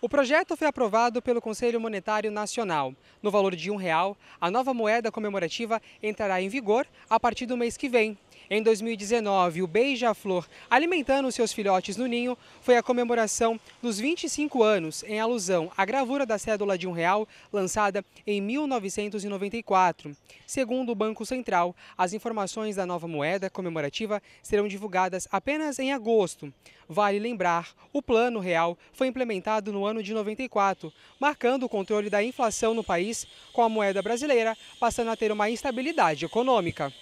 O projeto foi aprovado pelo Conselho Monetário Nacional. No valor de um real, a nova moeda comemorativa entrará em vigor a partir do mês que vem. Em 2019, o Beija-Flor, alimentando seus filhotes no ninho, foi a comemoração dos 25 anos, em alusão à gravura da cédula de um real, lançada em 1994. Segundo o Banco Central, as informações da nova moeda comemorativa serão divulgadas apenas em agosto. Vale lembrar, o Plano Real foi implementado no ano de 94, marcando o controle da inflação no país, com a moeda brasileira passando a ter uma instabilidade econômica.